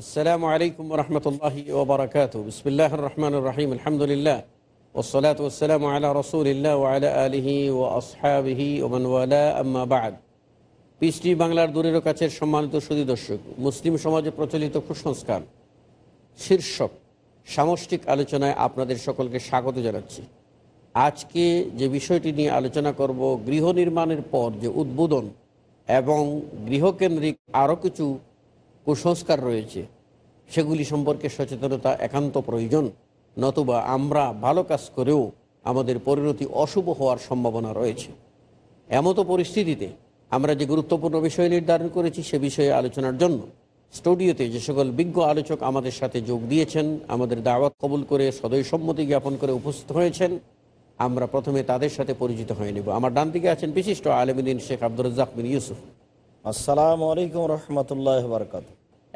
আসসালামু আলাইকুম রহমতুল্লাহি ওবরাকাত বিসমিল্লাহ রহমান রাহিম আলহামদুলিল্লাহ ওসলাত ওসালাম আল্লাহ রসুলিল্লা আলা আলহি ও আসহাবিহি ওমানওয়ালা আম্মা বাদ পিস বাংলার দূরের কাছের সম্মানিত সুদী দর্শক মুসলিম সমাজে প্রচলিত কুসংস্কার শীর্ষক সামষ্টিক আলোচনায় আপনাদের সকলকে স্বাগত জানাচ্ছি আজকে যে বিষয়টি নিয়ে আলোচনা করব গৃহ নির্মাণের পর যে উদ্বোধন এবং গৃহকেন্দ্রিক আরও কিছু কুসংস্কার রয়েছে সেগুলি সম্পর্কে সচেতনতা একান্ত প্রয়োজন নতুবা আমরা ভালো কাজ করেও আমাদের পরিণতি অশুভ হওয়ার সম্ভাবনা রয়েছে এমতো পরিস্থিতিতে আমরা যে গুরুত্বপূর্ণ বিষয় নির্ধারণ করেছি সে বিষয়ে আলোচনার জন্য স্টুডিওতে যে সকল বিজ্ঞ আলোচক আমাদের সাথে যোগ দিয়েছেন আমাদের দাওয়াত কবুল করে সদয় সম্মতি জ্ঞাপন করে উপস্থিত হয়েছেন আমরা প্রথমে তাদের সাথে পরিচিত হয়ে নেব আমার ডান দিকে আছেন বিশিষ্ট আলমদিন শেখ আব্দুর রাজাক ইউসুফ আসসালামু আলাইকুম রহমতুল্লাহ বরকাত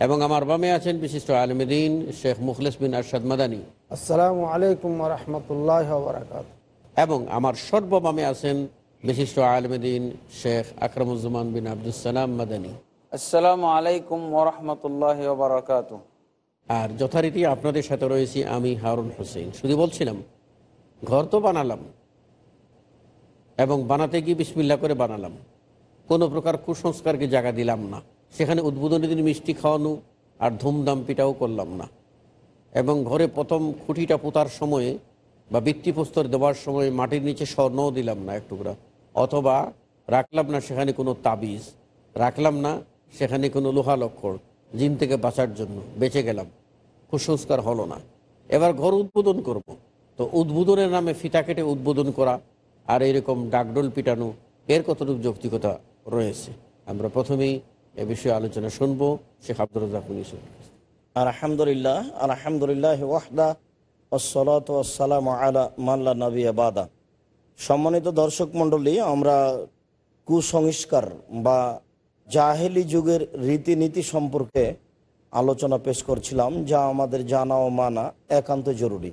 এবং আমার বামে আছেন বিশিষ্ট আলমদিন শেখ মুখলিস বিন আরশাদ মাদানী আসসালামু আলাইকুম রহমতুল্লাহ বরকাত এবং আমার সর্ববামে আছেন বিশিষ্ট আলমদিন শেখ আকরামুজ্জামান বিন আবদুসালাম মাদানী আসসালামু আলাইকুম ওরহমতুল্লাহ বরকাত আর যথারীতি আপনাদের সাথে রয়েছি আমি হারুন হোসেন শুধু বলছিলাম ঘর তো বানালাম এবং বানাতে গিয়ে বিসমিল্লা করে বানালাম কোনো প্রকার কুসংস্কারকে জায়গা দিলাম না সেখানে উদ্বোধনের দিন মিষ্টি খাওয়ানো আর ধুমধাম পিটাও করলাম না এবং ঘরে প্রথম খুঁটিটা পোতার সময়ে বা ভিত্তিপ্রস্তর দেওয়ার সময় মাটির নিচে স্বর্ণও দিলাম না এক টুকরা অথবা রাখলাম না সেখানে কোনো তাবিজ রাখলাম না সেখানে কোনো লোহা লক্ষণ জিন থেকে বাঁচার জন্য বেঁচে গেলাম কুসংস্কার হলো না এবার ঘর উদ্বোধন করব। তো উদ্বোধনের নামে ফিতা কেটে উদ্বোধন করা আর এরকম ডাকডোল পিটানো এর কতটুকু যৌক্তিকতা রয়েছে আমরা প্রথমেই এ বিষয়ে আলোচনা শুনব শেখ আব্দুল আলহামদুলিল্লাহ আলহামদুলিল্লাহ ওয়াহদা আলা নবী সম্মানিত দর্শক মন্ডলী আমরা কুসংস্কার বা জাহেলি যুগের রীতিনীতি সম্পর্কে আলোচনা পেশ করছিলাম যা আমাদের জানা ও মানা একান্ত জরুরি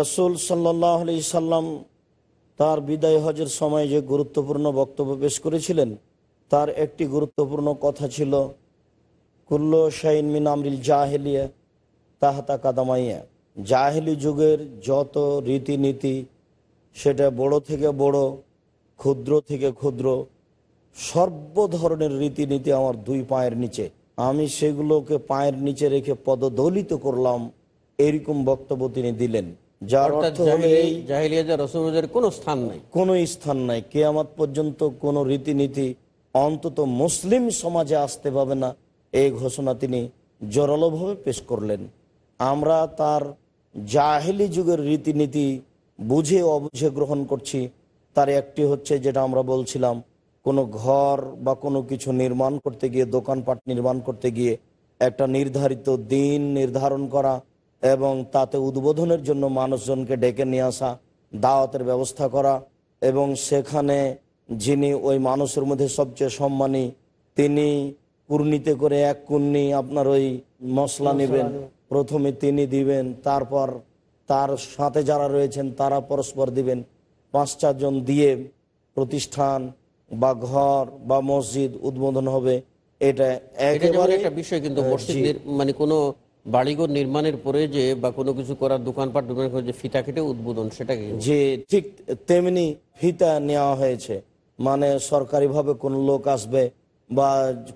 রসুল সাল্লাহ সাল্লাম তার বিদায় হজের সময় যে গুরুত্বপূর্ণ বক্তব্য পেশ করেছিলেন তার একটি গুরুত্বপূর্ণ কথা ছিল কুল্লো শাইন মিন আমরিল জাহেলিয়া তাহাতা কাদামাইয়া জাহেলি যুগের যত রীতিনীতি সেটা বড় থেকে বড় ক্ষুদ্র থেকে ক্ষুদ্র সর্ব ধরনের রীতিনীতি আমার দুই পায়ের নিচে আমি সেগুলোকে পায়ের নিচে রেখে পদদলিত করলাম এরকম বক্তব্য তিনি দিলেন যার অর্থ কোনো স্থান নাই কোনো স্থান নাই কেয়ামাত পর্যন্ত কোনো রীতিনীতি অন্তত মুসলিম সমাজে আসতে পাবে না এই ঘোষণা তিনি জোরালোভাবে পেশ করলেন আমরা তার জাহেলি যুগের রীতিনীতি বুঝে অবুঝে গ্রহণ করছি তার একটি হচ্ছে যেটা আমরা বলছিলাম কোনো ঘর বা কোনো কিছু নির্মাণ করতে গিয়ে দোকানপাট নির্মাণ করতে গিয়ে একটা নির্ধারিত দিন নির্ধারণ করা এবং তাতে উদ্বোধনের জন্য মানুষজনকে ডেকে নিয়ে আসা দাওয়াতের ব্যবস্থা করা এবং সেখানে যিনি ওই মানুষের মধ্যে সবচেয়ে সম্মানী তিনি কুর্নিতে করে এক কুর্নি আপনার ওই মশলা নেবেন প্রথমে তিনি দিবেন তারপর তার সাথে যারা রয়েছেন তারা পরস্পর দিবেন পাঁচ চারজন দিয়ে প্রতিষ্ঠান বা ঘর বা মসজিদ উদ্বোধন হবে এটা একেবারে একটা বিষয় কিন্তু মসজিদের মানে কোনো বাড়িঘর নির্মাণের পরে যে বা কোনো কিছু করার দোকানপাট দোকান করে যে ফিতা কেটে উদ্বোধন সেটাকে যে ঠিক তেমনি ফিতা নেওয়া হয়েছে মানে সরকারিভাবে কোনো লোক আসবে বা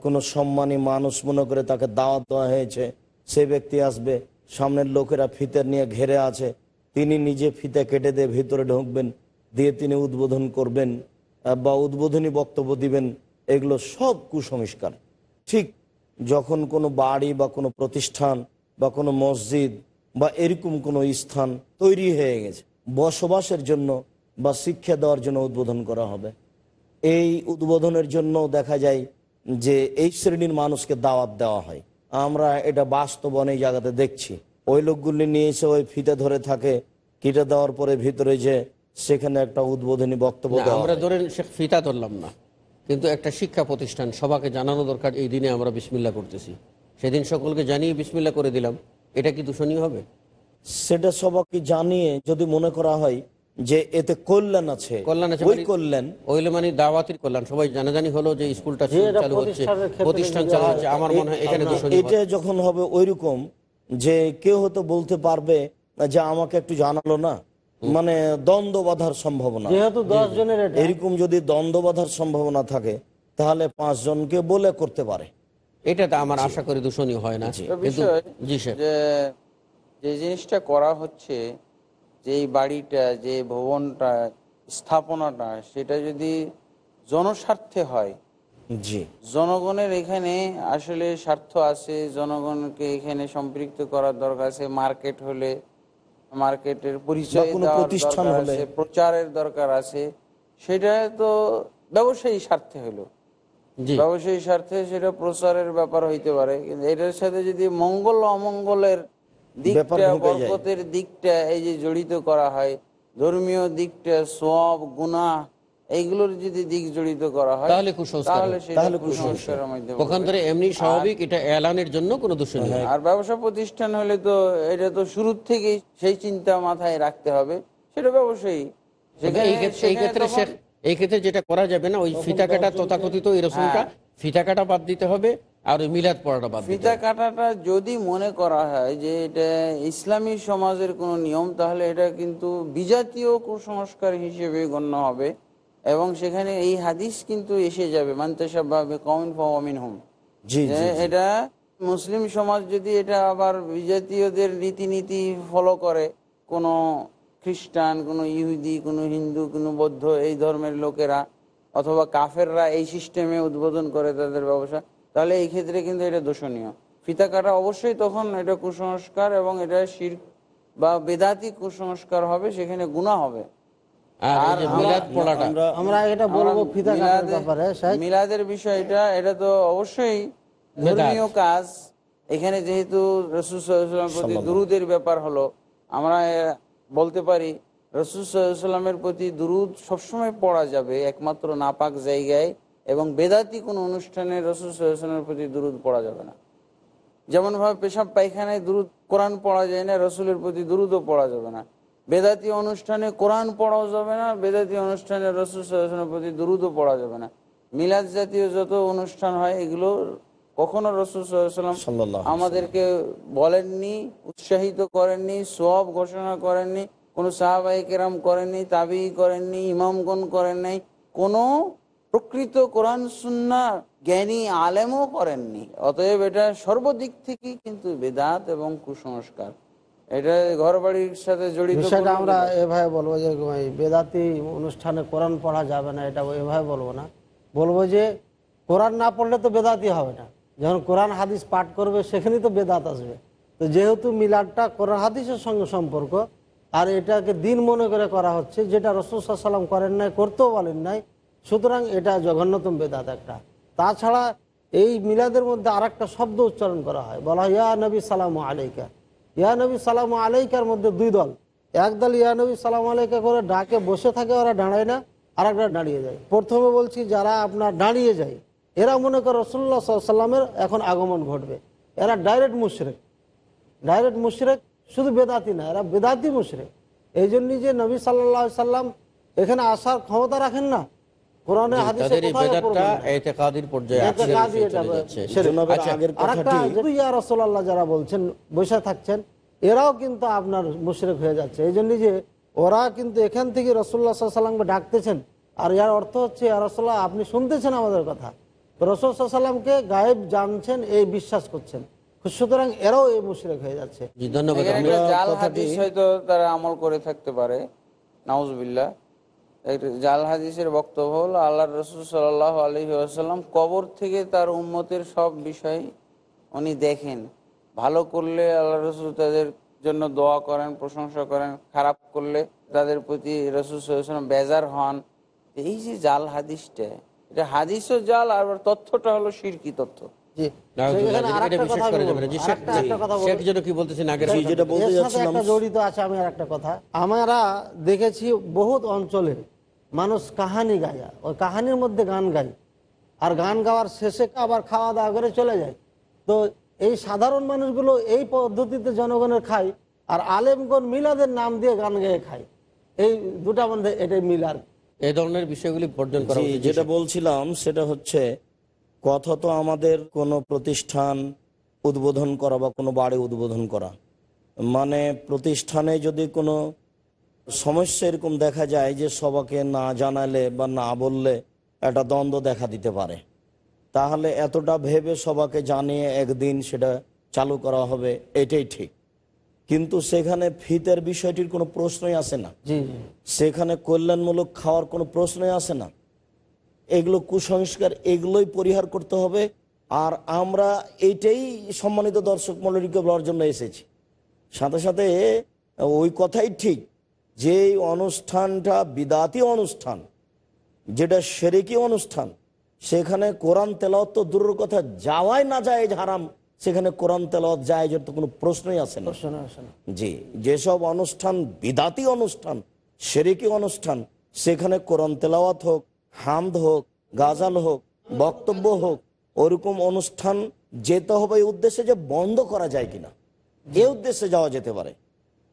কোনো সম্মানী মানুষ মনে করে তাকে দাওয়াত দেওয়া হয়েছে সেই ব্যক্তি আসবে সামনের লোকেরা ফিতে নিয়ে ঘেরে আছে তিনি নিজে ফিতে কেটে দিয়ে ভিতরে ঢুকবেন দিয়ে তিনি উদ্বোধন করবেন বা উদ্বোধনী বক্তব্য দিবেন এগুলো সব কুসংস্কার ঠিক যখন কোনো বাড়ি বা কোনো প্রতিষ্ঠান বা কোনো মসজিদ বা এরকম কোনো স্থান তৈরি হয়ে গেছে বসবাসের জন্য বা শিক্ষা দেওয়ার জন্য উদ্বোধন করা হবে এই উদ্বোধনের জন্য দেখা যায় যে এই শ্রেণীর মানুষকে দাওয়াত দেওয়া হয় আমরা এটা বাস্তবনে এই জায়গাতে দেখছি ওই লোকগুলি নিয়ে এসে ওই ফিতে ধরে থাকে কিটা দেওয়ার পরে ভিতরে যে সেখানে একটা উদ্বোধনী বক্তব্য আমরা ধরেন ফিতা ধরলাম না কিন্তু একটা শিক্ষা প্রতিষ্ঠান সবাকে জানানো দরকার এই দিনে আমরা বিসমিল্লা করতেছি সেদিন সকলকে জানিয়ে বিসমিল্লা করে দিলাম এটা কি দূষণীয় হবে সেটা সবাকে জানিয়ে যদি মনে করা হয় যে এতে কল্যাণ আছে কল্যাণ আছে ওই মানে কল্যাণ ওইলে মানে দাওয়াতির কল্যাণ সবাই জানাজানি হলো যে স্কুলটা চালু হচ্ছে প্রতিষ্ঠান চালু হচ্ছে আমার মনে হয় এখানে এটা যখন হবে ওইরকম যে কেউ হয়তো বলতে পারবে যে আমাকে একটু জানালো না মানে দ্বন্দ্ব বাধার সম্ভাবনা যেহেতু দশ জনের এরকম যদি দ্বন্দ্ব বাধার সম্ভাবনা থাকে তাহলে পাঁচ জনকে বলে করতে পারে এটা তো আমার আশা করি দূষণই হয় না জি যে জিনিসটা করা হচ্ছে যে বাড়িটা যে ভবনটা স্থাপনাটা সেটা যদি জনস্বার্থে হয় জি জনগণের এখানে আসলে স্বার্থ আছে জনগণকে এখানে সম্পৃক্ত করার দরকার আছে মার্কেট হলে মার্কেটের পরিচয় আছে প্রচারের দরকার আছে সেটা তো ব্যবসায়ী স্বার্থে হলো ব্যবসায়ী স্বার্থে সেটা প্রচারের ব্যাপার হইতে পারে কিন্তু এটার সাথে যদি মঙ্গল অমঙ্গলের দিকটা বরকতের দিকটা এই যে জড়িত করা হয় ধর্মীয় দিকটা সব গুণা এইগুলোর যদি দিক জড়িত করা হয় তাহলে কুসংস্কারের এমনি স্বাভাবিক এটা এলানের জন্য কোনো দোষ নেই হ্যাঁ। আর ব্যবসা প্রতিষ্ঠান হলে তো এটা তো শুরু থেকেই সেই চিন্তা মাথায় রাখতে হবে সেটা ব্যবসায়ী এই ক্ষেত্রে এই ক্ষেত্রে যেটা করা যাবে না ওই ফিতা কাটা তথাকথিত এরকমটা রসুনটা হ্যাঁ। ফিতা কাটা বাদ দিতে হবে যদি মনে করা হয় যে এটা ইসলামী সমাজের কোনো নিয়ম তাহলে এটা কিন্তু বিজাতীয় কুসংস্কার হিসেবে গণ্য হবে এবং সেখানে এই হাদিস কিন্তু এসে যাবে হোম হ্যাঁ, এটা মুসলিম সমাজ যদি এটা আবার বিজাতীয়দের রীতিনীতি ফলো করে কোনো খ্রিস্টান কোনো ইহুদি কোনো হিন্দু কোনো বৌদ্ধ এই ধর্মের লোকেরা অথবা কাফেররা এই সিস্টেমে উদ্বোধন করে তাদের ব্যবসা তাহলে এই ক্ষেত্রে কিন্তু এটা দোষণীয় ফিতা কাটা অবশ্যই তখন এটা কুসংস্কার এবং এটা শির বা বেদাতি কুসংস্কার হবে সেখানে গুণা হবে মিলাদের বিষয়টা এটা তো অবশ্যই ধর্মীয় কাজ এখানে যেহেতু রসুলাম প্রতি দুরুদের ব্যাপার হলো আমরা বলতে পারি রসুলামের প্রতি দুরুদ সবসময় পড়া যাবে একমাত্র নাপাক জায়গায় এবং বেদাতি কোনো অনুষ্ঠানে রসুলের প্রতি দূরত পড়া যাবে না যেমনভাবে পেশাব পায়খানায় দূর কোরআন পড়া যায় না রসুলের প্রতি দূরতও পড়া যাবে না বেদাতি অনুষ্ঠানে কোরআন পড়াও যাবে না বেদাতি অনুষ্ঠানে রসুলের প্রতি দূরতও পড়া যাবে না মিলাদ জাতীয় যত অনুষ্ঠান হয় এগুলো কখনো রসুলাম আমাদেরকে বলেননি উৎসাহিত করেননি সব ঘোষণা করেননি কোনো সাহাবাহিকেরাম করেননি তাবি করেননি ইমামগণ করেন নাই কোনো প্রকৃত কোরআন সুন্নার জ্ঞানী আলেমও করেননি অতএব এটা সর্বদিক থেকে কিন্তু বেদাত এবং কুসংস্কার এটা ঘর বাড়ির সাথে জড়িত সেটা আমরা এভাবে বলবো যে বেদাতি অনুষ্ঠানে কোরআন পড়া যাবে না এটা এভাবে বলবো না বলবো যে কোরআন না পড়লে তো বেদাতি হবে না যখন কোরআন হাদিস পাঠ করবে সেখানেই তো বেদাত আসবে তো যেহেতু মিলাদটা কোরআন হাদিসের সঙ্গে সম্পর্ক আর এটাকে দিন মনে করে করা হচ্ছে যেটা রসুল সাল্লাম করেন নাই করতেও বলেন নাই সুতরাং এটা জঘন্যতম বেদাত একটা তাছাড়া এই মিলাদের মধ্যে আর একটা শব্দ উচ্চারণ করা হয় বলা হয় ইয়া নবী সালাম আলাইকা ইয়া নবী সালাম আলাইকার মধ্যে দুই দল এক দল ইয়া নবী সালাম আলাইকা করে ডাকে বসে থাকে ওরা দাঁড়ায় না আর একটা দাঁড়িয়ে যায় প্রথমে বলছি যারা আপনার দাঁড়িয়ে যায় এরা মনে করে রসল্লা সাল্লামের এখন আগমন ঘটবে এরা ডাইরেক্ট মুশরেক ডাইরেক্ট মুশরেক শুধু বেদাতি না এরা বেদাতি মুশরেক এই জন্যই যে নবী সাল্লা সাল্লাম এখানে আসার ক্ষমতা রাখেন না আচ্ছা, আচ্ছা, যারা বলছেন বসে থাকছেন এরাও কিন্তু আপনার মুশরেক হয়ে যাচ্ছে এই জন্য যে ওরা কিন্তু এখান থেকে ডাকতেছেন আর ইয়ার অর্থ হচ্ছে রসোল্লাহ আপনি শুনতেছেন আমাদের কথা রসুল গায়েব জানছেন এই বিশ্বাস করছেন সুতরাং এরাও এই মুশরেক হয়ে যাচ্ছে ধন্যবাদ তারা আমল করে থাকতে পারে নাউজবিল্লা জাল হাদিসের বক্তব্য হল আল্লাহ রসুল সাল্লাহ আলহি আসাল্লাম কবর থেকে তার উন্মতের সব বিষয় উনি দেখেন ভালো করলে আল্লাহ রসুল তাদের জন্য দোয়া করেন প্রশংসা করেন খারাপ করলে তাদের প্রতি রসুল সাল্লাম বেজার হন এই যে জাল হাদিসটা এটা হাদিসও জাল আর তথ্যটা হলো শিরকি তথ্য আমরা দেখেছি বহুত অঞ্চলের মানুষ কাহানি গায়া ওই কাহানির মধ্যে গান গাই আর গান গাওয়ার শেষে আবার খাওয়া দাওয়া করে চলে যায় তো এই সাধারণ মানুষগুলো এই পদ্ধতিতে জনগণের খায় আর আলেমগণ মিলাদের নাম দিয়ে গান গেয়ে খায় এই দুটা মধ্যে এটাই মিল আর এই ধরনের বিষয়গুলি বর্জন করা যেটা বলছিলাম সেটা হচ্ছে কথা তো আমাদের কোনো প্রতিষ্ঠান উদ্বোধন করা বা কোনো বাড়ি উদ্বোধন করা মানে প্রতিষ্ঠানে যদি কোনো সমস্যা এরকম দেখা যায় যে সবাকে না জানালে বা না বললে একটা দ্বন্দ্ব দেখা দিতে পারে তাহলে এতটা ভেবে সবাকে জানিয়ে একদিন সেটা চালু করা হবে এটাই ঠিক কিন্তু সেখানে ফিতের বিষয়টির কোনো প্রশ্নই আসে না সেখানে কল্যাণমূলক খাওয়ার কোনো প্রশ্নই আসে না এগুলো কুসংস্কার এগুলোই পরিহার করতে হবে আর আমরা এইটাই সম্মানিত দর্শক মন্ডলীকে বলার জন্য এসেছি সাথে সাথে ওই কথাই ঠিক যে অনুষ্ঠানটা বিদাতি অনুষ্ঠান যেটা সেরেকি অনুষ্ঠান সেখানে কোরআন তেলাওয়াত তো দূরের কথা যাওয়াই না যায় হারাম সেখানে কোরআন তেলাওয়াত যায় যে তো কোনো প্রশ্নই আসে না জি যেসব অনুষ্ঠান বিদাতি অনুষ্ঠান সেরেকি অনুষ্ঠান সেখানে কোরআন তেলাওয়াত হোক হামদ হোক গাজাল হোক বক্তব্য হোক ওরকম অনুষ্ঠান যেতে হবে এই উদ্দেশ্যে যে বন্ধ করা যায় কিনা এ উদ্দেশ্যে যাওয়া যেতে পারে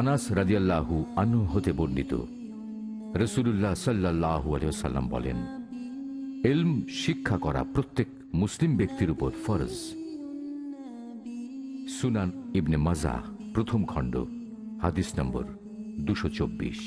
আনাস রাজিয়াল্লাহু আনু হতে বর্ণিত রসুল্লাহ সাল্লাহু আলিয়াল্লাম বলেন এলম শিক্ষা করা প্রত্যেক মুসলিম ব্যক্তির উপর ফরজ সুনান ইবনে মাজা প্রথম খণ্ড হাদিস নম্বর দুশো চব্বিশ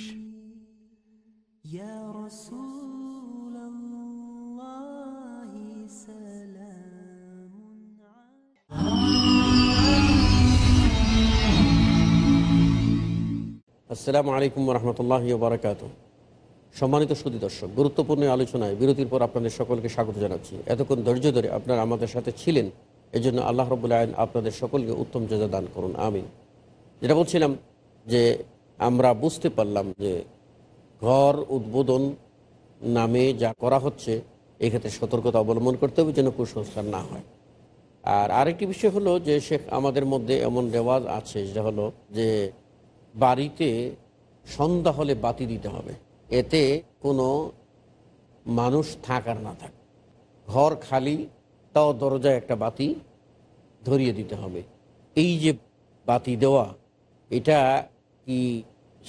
আসসালামু আলাইকুম রহমতুল্লাহ বারাকাত সম্মানিত সুদী দর্শক গুরুত্বপূর্ণ আলোচনায় বিরতির পর আপনাদের সকলকে স্বাগত জানাচ্ছি এতক্ষণ ধৈর্য ধরে আপনারা আমাদের সাথে ছিলেন জন্য আল্লাহ রবুল্লা আইন আপনাদের সকলকে উত্তম যোজা দান করুন আমি যেটা বলছিলাম যে আমরা বুঝতে পারলাম যে ঘর উদ্বোধন নামে যা করা হচ্ছে এক্ষেত্রে সতর্কতা অবলম্বন করতে হবে যেন কুসংস্কার না হয় আর আরেকটি বিষয় হলো যে শেখ আমাদের মধ্যে এমন রেওয়াজ আছে যেটা হলো যে বাড়িতে সন্ধ্যা হলে বাতি দিতে হবে এতে কোনো মানুষ থাকার না থাক ঘর খালি তাও দরজায় একটা বাতি ধরিয়ে দিতে হবে এই যে বাতি দেওয়া এটা কি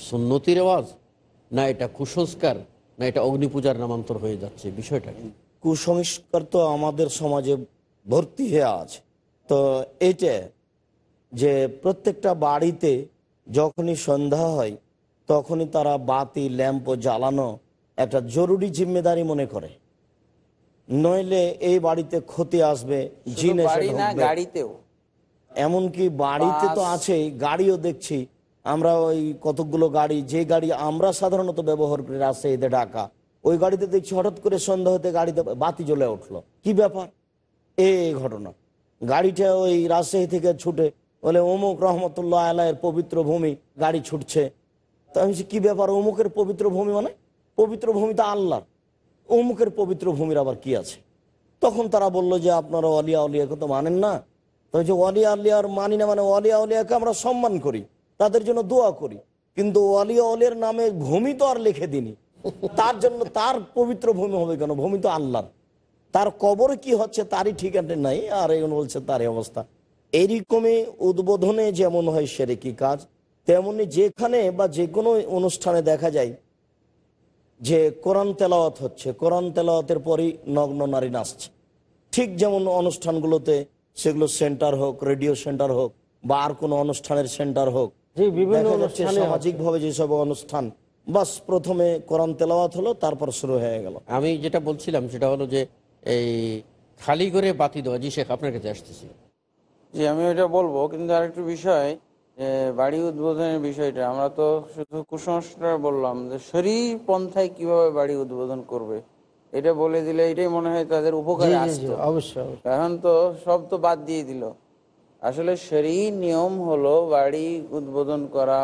সুন্নতির রেওয়াজ না এটা কুসংস্কার না এটা অগ্নিপূজার নামান্তর হয়ে যাচ্ছে বিষয়টা কি কুসংস্কার তো আমাদের সমাজে ভর্তি হয়ে আছে তো এটা যে প্রত্যেকটা বাড়িতে যখনই সন্ধ্যা হয় তখনই তারা বাতি ল্যাম্প জ্বালানো একটা জরুরি জিম্মেদারি মনে করে নইলে এই বাড়িতে ক্ষতি আসবে এমনকি বাড়িতে তো আছেই গাড়িও দেখছি আমরা ওই কতগুলো গাড়ি যে গাড়ি আমরা সাধারণত ব্যবহার করে রাজশাহীতে ঢাকা ওই গাড়িতে দেখছি হঠাৎ করে সন্ধ্যা হতে গাড়িতে বাতি জ্বলে উঠলো কি ব্যাপার এ ঘটনা গাড়িটা ওই রাজশাহী থেকে ছুটে বলে অমুক রহমতুল্লাহ আলাহের পবিত্র ভূমি গাড়ি ছুটছে তো আমি কি ব্যাপার অমুকের পবিত্র ভূমি মানে পবিত্র ভূমি তো আল্লাহর অমুকের পবিত্র ভূমির আবার কি আছে তখন তারা বলল যে আপনারা অলিয়া অলিয়াকে তো মানেন না তো যে অলিয়া আলিয়ার মানি না মানে অলিয়া অলিয়াকে আমরা সম্মান করি তাদের জন্য দোয়া করি কিন্তু অলিয়া অলিয়ার নামে ভূমি তো আর লিখে দিনি তার জন্য তার পবিত্র ভূমি হবে কেন ভূমি তো আল্লাহর তার কবর কি হচ্ছে তারই ঠিকানা নাই আর এখন বলছে তারই অবস্থা এরকমে উদ্বোধনে যেমন হয় সেরেকি কাজ তেমনি যেখানে বা যে কোনো অনুষ্ঠানে দেখা যায় যে কোরআন তেলাওয়াত হচ্ছে কোরআন তেলাওয়াতের পরই নগ্ন নারী নাচছে ঠিক যেমন অনুষ্ঠানগুলোতে সেগুলো সেন্টার হোক রেডিও সেন্টার হোক বা আর কোনো অনুষ্ঠানের সেন্টার হোক সামাজিকভাবে যেসব অনুষ্ঠান বাস প্রথমে কোরআন তেলাওয়াত হলো তারপর শুরু হয়ে গেল আমি যেটা বলছিলাম সেটা হলো যে এই খালি করে বাতি দেওয়া জি শেখ আপনার কাছে আসতেছি জি আমি ওইটা বলবো কিন্তু আরেকটি বিষয় বাড়ি উদ্বোধনের বিষয়টা আমরা তো শুধু কুসংস্কার বললাম যে শরীর পন্থায় কিভাবে বাড়ি উদ্বোধন করবে এটা বলে দিলে এটাই মনে হয় তাদের উপকারে আসতো এখন তো সব তো বাদ দিয়ে দিল আসলে শরী নিয়ম হলো বাড়ি উদ্বোধন করা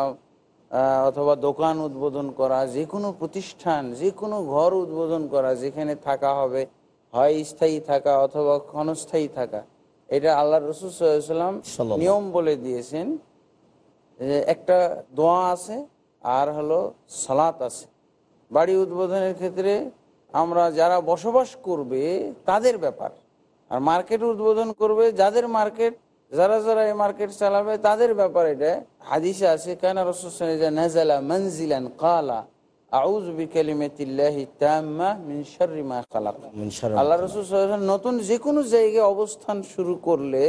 অথবা দোকান উদ্বোধন করা যে কোনো প্রতিষ্ঠান যে কোনো ঘর উদ্বোধন করা যেখানে থাকা হবে হয় স্থায়ী থাকা অথবা ক্ষণস্থায়ী থাকা এটা আল্লাহ রসুলাম নিয়ম বলে দিয়েছেন একটা দোয়া আছে আর হলো সালাত আছে বাড়ি উদ্বোধনের ক্ষেত্রে আমরা যারা বসবাস করবে তাদের ব্যাপার আর মার্কেট উদ্বোধন করবে যাদের মার্কেট যারা যারা এই মার্কেট চালাবে তাদের ব্যাপার এটা হাদিসে আছে কেন রসুল নাজালা কালা নতুন যে কোনো জায়গায় অবস্থান শুরু করলে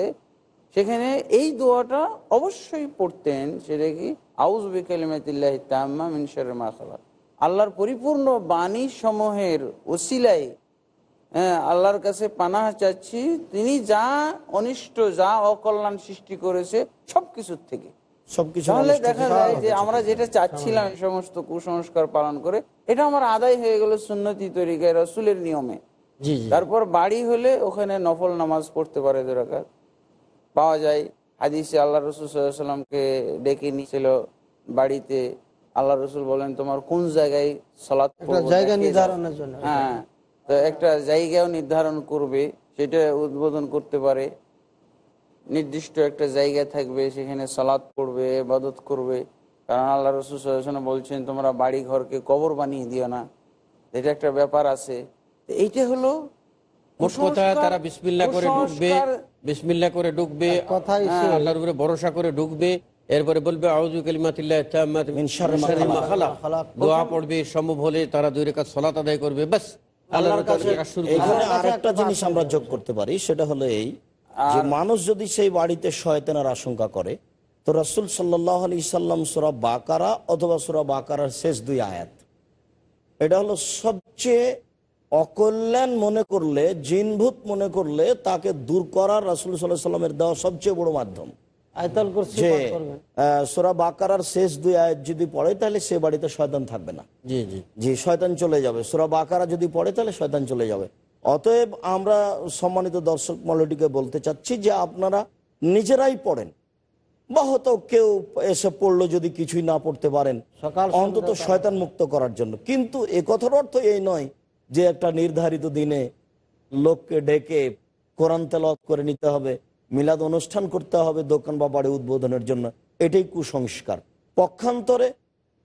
সেখানে এই দোয়াটা অবশ্যই পড়তেন সেটা কি আউজ বিকালিমাতিল্লাহ আল্লাহর পরিপূর্ণ বাণী সমূহের ওসিলাই হ্যাঁ আল্লাহর কাছে পানাহ চাচ্ছি তিনি যা অনিষ্ট যা অকল্যাণ সৃষ্টি করেছে সব কিছুর থেকে তারপর বাড়ি হলে ওখানে নফল নামাজ পড়তে পারে দরকার পাওয়া যায় হাদিসে আল্লাহ রসুল সাল্লামকে ডেকে নিয়েছিল বাড়িতে আল্লাহ রসুল বলেন তোমার কোন জায়গায় সলাৎ জায়গা নির্ধারণের জন্য হ্যাঁ তো একটা জায়গাও নির্ধারণ করবে সেটা উদ্বোধন করতে পারে নির্দিষ্ট একটা জায়গা থাকবে সেখানে সালাদ পড়বে এবাদত করবে কারণ আল্লাহ রসুল বলছেন তোমরা বাড়ি ঘরকে কবর বানিয়ে দিও না এটা একটা ব্যাপার আছে এইটা হলো ভরসা করে ঢুকবে এরপরে বলবে সম্ভব হলে তারা দুই সলাত আদায় করবে আল্লাহর কাছে আরেকটা জিনিস আমরা যোগ করতে পারি সেটা হলো এই যে মানুষ যদি সেই বাড়িতে শয়তানের আশঙ্কা করে তো রসুল সাল্লাহ আলি সাল্লাম সুরা বাকারা অথবা সুরা বাকারার শেষ দুই আয়াত এটা হলো সবচেয়ে অকল্যাণ মনে করলে জিনভূত মনে করলে তাকে দূর করার রাসুল সাল্লাহ সাল্লামের দেওয়া সবচেয়ে বড় মাধ্যম যে যদি পড়ে তাহলে শয়তান চলে যাবে অতএব আমরা সম্মানিত দর্শক মণ্ডলীকে বলতে চাচ্ছি যে আপনারা নিজেরাই পড়েন বা হয়তো কেউ এসে পড়লো যদি কিছুই না পড়তে পারেন অন্তত শয়তান মুক্ত করার জন্য কিন্তু এ কথার অর্থ এই নয় যে একটা নির্ধারিত দিনে লোককে ডেকে কোরআন তেলত করে নিতে হবে মিলাদ অনুষ্ঠান করতে হবে দোকান বা বাড়ি উদ্বোধনের জন্য এটাই কুসংস্কার পক্ষান্তরে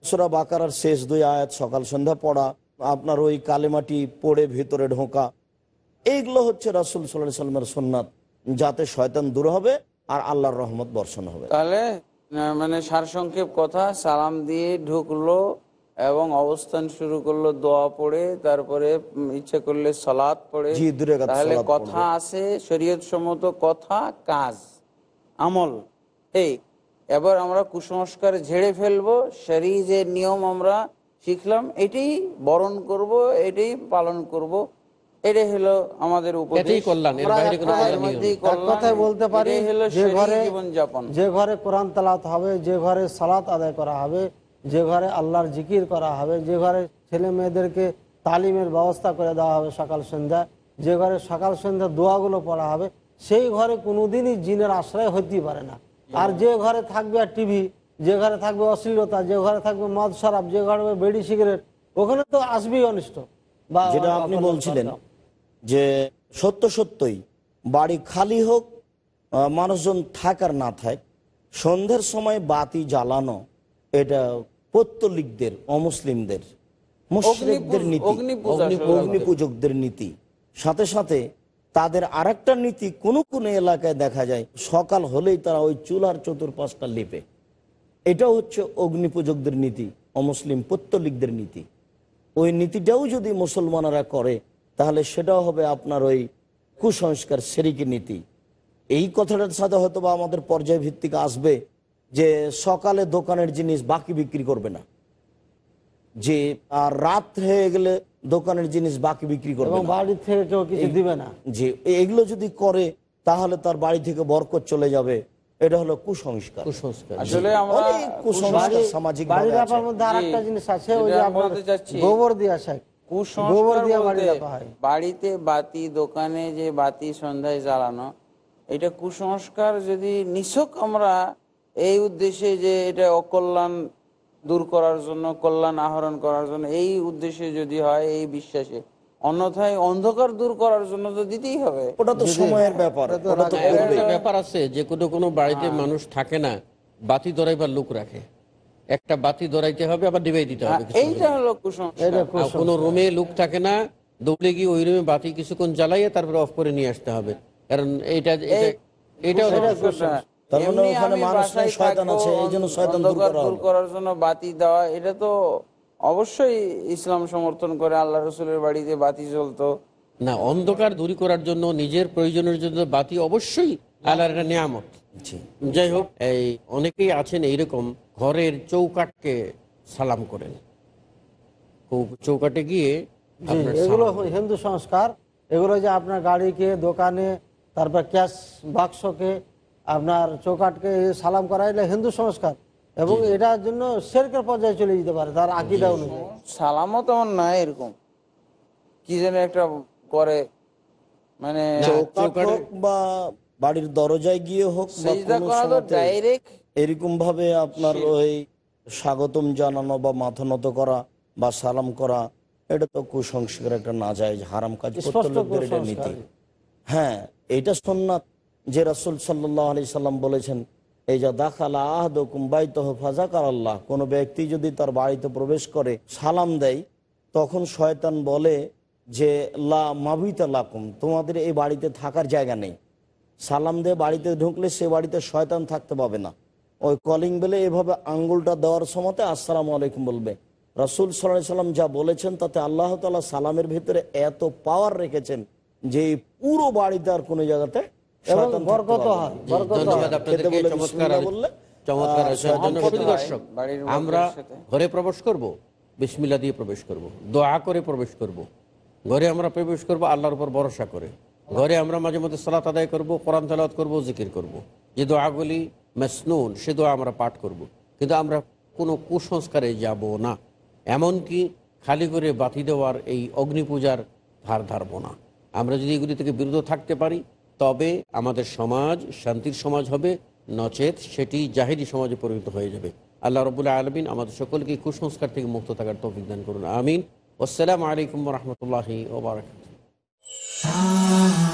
সোরা বাকার শেষ দুই আয়াত সকাল সন্ধ্যা পড়া আপনার ওই কালেমাটি পড়ে ভিতরে ঢোকা এইগুলো হচ্ছে রাসুল সাল্লাহ সাল্লামের সোননাথ যাতে শয়তান দূর হবে আর আল্লাহর রহমত বর্ষণ হবে তাহলে মানে সারসংক্ষেপ কথা সালাম দিয়ে ঢুকলো এবং অবস্থান শুরু করলো দোয়া পড়ে তারপরে ইচ্ছে করলে সালাদ পড়ে তাহলে কথা আছে শরীয়ত সম্মত কথা কাজ আমল এই এবার আমরা কুসংস্কার ঝেড়ে ফেলবো শরীর যে নিয়ম আমরা শিখলাম এটি বরণ করব এটি পালন করব। এটাই হলো আমাদের যে ঘরে কোরআন তালাত হবে যে ঘরে সালাত আদায় করা হবে যে ঘরে আল্লাহর জিকির করা হবে যে ঘরে ছেলে মেয়েদেরকে তালিমের ব্যবস্থা করে দেওয়া হবে সকাল সন্ধ্যা যে ঘরে সকাল সন্ধ্যা দোয়াগুলো পড়া হবে সেই ঘরে কোনোদিনই জিনের আশ্রয় হতেই পারে না আর যে ঘরে থাকবে আর টিভি যে ঘরে থাকবে অশ্লীলতা যে ঘরে থাকবে মদ শরাব যে ঘরে বেড়ি সিগারেট ওখানে তো আসবেই অনিষ্ট বা যেটা আপনি বলছিলেন যে সত্য সত্যই বাড়ি খালি হোক মানুষজন থাক আর না থাক সন্ধ্যের সময় বাতি জ্বালানো এটা পত্তলিকদের অমুসলিমদের মুসলিমদের নীতি অগ্নি পূজকদের নীতি সাথে সাথে তাদের আর নীতি কোন কোনো এলাকায় দেখা যায় সকাল হলেই তারা ওই চুলার চতুর্পাশটা লেপে এটাও হচ্ছে অগ্নি পূজকদের নীতি অমুসলিম পত্তলিকদের নীতি ওই নীতিটাও যদি মুসলমানরা করে তাহলে সেটাও হবে আপনার ওই কুসংস্কার সেরিকি নীতি এই কথাটার সাথে হয়তো বা আমাদের পর্যায় ভিত্তিক আসবে যে সকালে দোকানের জিনিস বাকি বিক্রি করবে না যে আর রাত হয়ে গেলে দোকানের জিনিস বাকি বিক্রি করবে বাড়ি থেকে কেউ কিছু দিবে না যে এগুলো যদি করে তাহলে তার বাড়ি থেকে বরকত চলে যাবে এটা হলো কুসংস্কার আসলে আমরা কুসংস্কার সামাজিক বাড়ির মধ্যে আরেকটা জিনিস আছে ওই যে গোবর দিয়ে আসা বাড়িতে বাতি দোকানে যে বাতি সন্ধ্যায় জ্বালানো এটা কুসংস্কার যদি নিছক আমরা এই উদ্দেশ্যে যে এটা অকল্যাণ দূর করার জন্য কল্যাণ আহরণ করার জন্য এই উদ্দেশ্যে যদি হয় এই বিশ্বাসে অন্যথায় অন্ধকার দূর করার জন্য তো দিতেই হবে ওটা তো সময়ের ব্যাপার ব্যাপার আছে যে কোনো কোনো বাড়িতে হ্যাঁ। মানুষ থাকে না বাতি ধরাইবার লোক রাখে একটা বাতি ধরাইতে হবে আবার ডিবাই দিতে হবে এইটা হলো কুসংস্কার কোনো রুমে লুক থাকে না দৌড়ে গিয়ে ওই রুমে বাতি কিছুক্ষণ জ্বালাইয়ে তারপরে অফ করে নিয়ে আসতে হবে কারণ এইটা করার জন্য বাতি দেওয়া এটা তো অবশ্যই ইসলাম সমর্থন করে আল্লাহ রসুলের বাড়িতে বাতি না অন্ধকার দূরী করার জন্য নিজের প্রয়োজনের জন্য বাতি অবশ্যই আল্লাহর একটা নিয়ামত যাই হোক এই অনেকেই আছেন এইরকম ঘরের চৌকাটকে সালাম করেন চৌকাটে গিয়ে এগুলো হিন্দু সংস্কার এগুলো যে আপনার গাড়িকে দোকানে তারপর ক্যাশ বাক্সকে আপনার চৌকাটকে সালাম করা এটা হিন্দু সংস্কার এবং এটার জন্য শেরকের পর্যায়ে চলে যেতে পারে তার আকিদা অনুযায়ী সালামও তেমন নাই এরকম কি যেন একটা করে মানে চৌকাট বা বাড়ির দরজায় গিয়ে হোক এরকম ভাবে আপনার ওই স্বাগতম জানানো বা মাথা নত করা বা সালাম করা এটা তো কুসংস্কার একটা না যায় হারাম কাজ নীতি হ্যাঁ এটা সোননাথ যে রাসুল সাল্লাহ আলি সাল্লাম বলেছেন এই যা দাখালা আহদ কুম্বাইত ফাজাকার আল্লাহ কোনো ব্যক্তি যদি তার বাড়িতে প্রবেশ করে সালাম দেয় তখন শয়তান বলে যে লা মাবিতা লাকুম তোমাদের এই বাড়িতে থাকার জায়গা নেই সালাম দিয়ে বাড়িতে ঢুকলে সে বাড়িতে শয়তান থাকতে পাবে না ওই কলিং বেলে এভাবে আঙ্গুলটা দেওয়ার সময় আসসালাম আলাইকুম বলবে রসুল সাল্লাহ সাল্লাম যা বলেছেন তাতে আল্লাহ তালা সালামের ভিতরে এত পাওয়ার রেখেছেন যে পুরো বাড়িতে আর কোনো জায়গাতে আমরা ঘরে প্রবেশ করব বিসমিল্লা দিয়ে প্রবেশ করব দোয়া করে প্রবেশ করব ঘরে আমরা প্রবেশ করব আল্লাহর উপর ভরসা করে ঘরে আমরা মাঝে মধ্যে সালাত আদায় করব কোরআন তালাত করব জিকির করব। যে দোয়াগুলি মেসনুন সে দোয়া আমরা পাঠ করব। কিন্তু আমরা কোনো কুসংস্কারে যাব না এমনকি খালি করে বাতি দেওয়ার এই অগ্নি পূজার ধার ধারব না আমরা যদি এগুলি থেকে বিরত থাকতে পারি তবে আমাদের সমাজ শান্তির সমাজ হবে নচেত সেটি জাহিরি সমাজে পরিণত হয়ে যাবে আল্লাহ রবুল্লাহ আলমিন আমাদের সকলকে কুসংস্কার থেকে মুক্ত থাকার তো অভিজ্ঞান করুন আমিন আসসালামু আলাইকুম রহমতুল্লাহি ওবরাকাত Ah.